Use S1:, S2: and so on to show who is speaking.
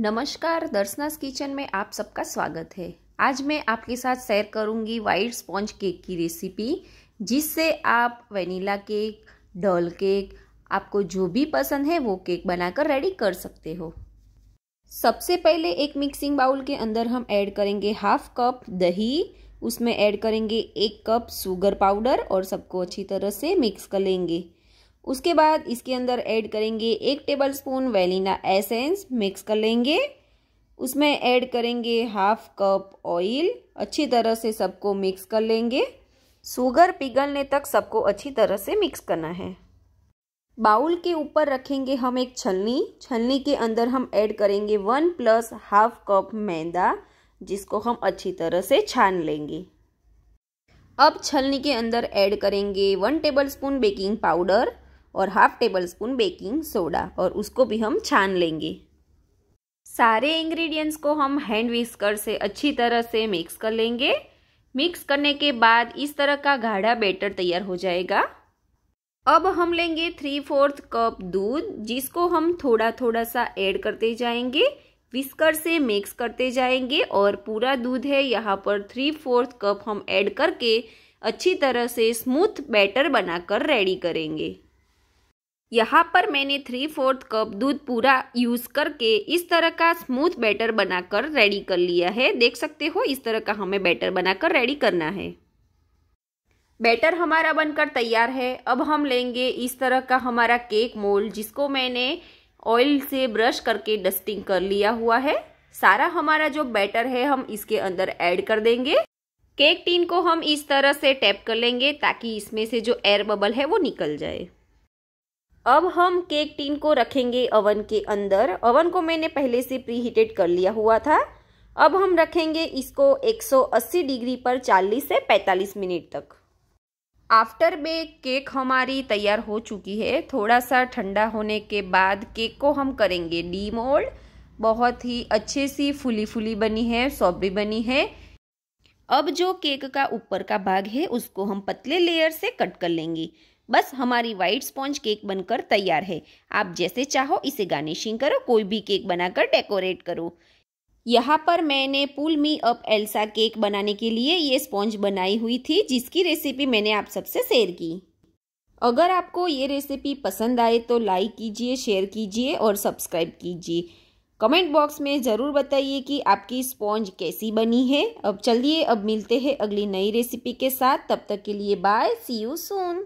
S1: नमस्कार दर्शनास किचन में आप सबका स्वागत है आज मैं आपके साथ शेयर करूंगी वाइट स्पॉन्ज केक की रेसिपी जिससे आप वनीला केक डल केक आपको जो भी पसंद है वो केक बनाकर रेडी कर सकते हो सबसे पहले एक मिक्सिंग बाउल के अंदर हम ऐड करेंगे हाफ कप दही उसमें ऐड करेंगे एक कप शुगर पाउडर और सबको अच्छी तरह से मिक्स कर लेंगे उसके बाद इसके अंदर ऐड करेंगे एक टेबल स्पून वेलिना एसेंस मिक्स कर लेंगे उसमें ऐड करेंगे हाफ कप ऑयल अच्छी तरह से सबको मिक्स कर लेंगे शुगर पिघलने तक सबको अच्छी तरह से मिक्स करना है बाउल के ऊपर रखेंगे हम एक छलनी छलनी के अंदर हम ऐड करेंगे वन प्लस हाफ कप मैदा जिसको हम अच्छी तरह से छान लेंगे अब छलनी के अंदर ऐड करेंगे one tablespoon baking powder और half tablespoon baking soda और उसको भी हम छान लेंगे सारे इंग्रेडिएंट्स को हम हैंड विस्कर से अच्छी तरह से मिक्स कर लेंगे मिक्स करने के बाद इस तरह का गाढ़ा बैटर तैयार हो जाएगा अब हम लेंगे थ्री फोर्थ कप दूध जिसको हम थोड़ा थोड़ा सा ऐड करते जाएंगे विस्कर से मिक्स करते जाएंगे और पूरा दूध है यहाँ पर थ्री फोर्थ कप हम ऐड करके अच्छी तरह से स्मूथ बैटर बनाकर रेडी करेंगे यहाँ पर मैंने थ्री फोर्थ कप दूध पूरा यूज़ करके इस तरह का स्मूथ बैटर बनाकर रेडी कर लिया है देख सकते हो इस तरह का हमें बैटर बनाकर रेडी करना है बैटर हमारा बनकर तैयार है अब हम लेंगे इस तरह का हमारा केक मोल्ड जिसको मैंने ऑयल से ब्रश करके डस्टिंग कर लिया हुआ है सारा हमारा जो बैटर है हम इसके अंदर ऐड कर देंगे केक टीन को हम इस तरह से टैप कर लेंगे ताकि इसमें से जो एयर बबल है वो निकल जाए अब हम केक टीन को रखेंगे अवन के अंदर अवन को मैंने पहले से प्री हीटेड कर लिया हुआ था अब हम रखेंगे इसको 180 डिग्री पर 40 से 45 मिनट तक आफ्टर बेक केक हमारी तैयार हो चुकी है थोड़ा सा ठंडा होने के बाद केक को हम करेंगे डी मोल्ड बहुत ही अच्छे सी फुली फुली बनी है सॉफ्ट बनी है अब जो केक का ऊपर का भाग है उसको हम पतले लेयर से कट कर लेंगे बस हमारी वाइट स्पॉन्ज केक बनकर तैयार है आप जैसे चाहो इसे गार्निशिंग करो कोई भी केक बनाकर डेकोरेट करो यहाँ पर मैंने pull me up Elsa cake बनाने के लिए ये स्पॉन्ज बनाई हुई थी जिसकी रेसिपी मैंने आप सबसे शेयर की अगर आपको ये रेसिपी पसंद आए तो लाइक कीजिए शेयर कीजिए और सब्सक्राइब कीजिए कमेंट बॉक्स में ज़रूर बताइए कि आपकी स्पॉन्ज कैसी बनी है अब चलिए अब मिलते हैं अगली नई रेसिपी के साथ तब तक के लिए बाय सी यू सून